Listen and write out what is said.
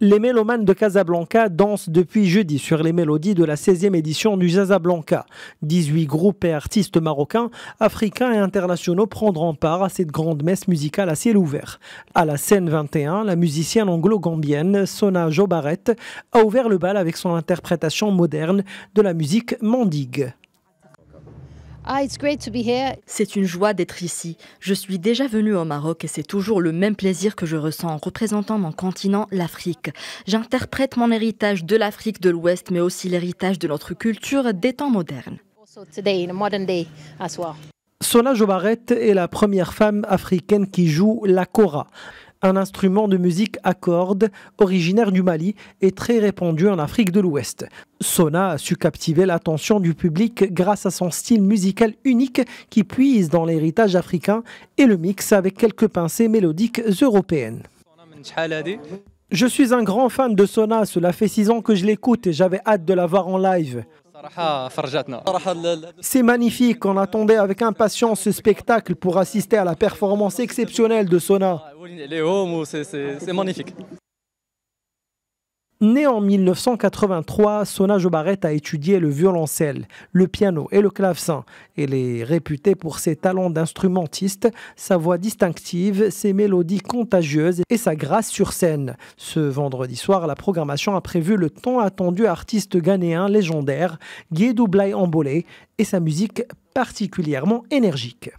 Les mélomanes de Casablanca dansent depuis jeudi sur les mélodies de la 16e édition du Casablanca. 18 groupes et artistes marocains, africains et internationaux prendront part à cette grande messe musicale à ciel ouvert. À la scène 21, la musicienne anglo-gambienne Sona Jobaret a ouvert le bal avec son interprétation moderne de la musique mandigue. Ah, c'est une joie d'être ici. Je suis déjà venue au Maroc et c'est toujours le même plaisir que je ressens en représentant mon continent, l'Afrique. J'interprète mon héritage de l'Afrique de l'Ouest, mais aussi l'héritage de notre culture des temps modernes. Sola Jobaret est la première femme africaine qui joue la kora un instrument de musique à cordes originaire du Mali et très répandu en Afrique de l'Ouest. Sona a su captiver l'attention du public grâce à son style musical unique qui puise dans l'héritage africain et le mix avec quelques pincées mélodiques européennes. Je suis un grand fan de Sona, cela fait six ans que je l'écoute et j'avais hâte de la voir en live. C'est magnifique, on attendait avec impatience ce spectacle pour assister à la performance exceptionnelle de Sona les oh, c'est magnifique. Né en 1983, Sona Jobaret a étudié le violoncelle, le piano et le clavecin. Elle est réputée pour ses talents d'instrumentiste, sa voix distinctive, ses mélodies contagieuses et sa grâce sur scène. Ce vendredi soir, la programmation a prévu le tant attendu artiste ghanéen légendaire, Guy Blay Ambolé, et sa musique particulièrement énergique.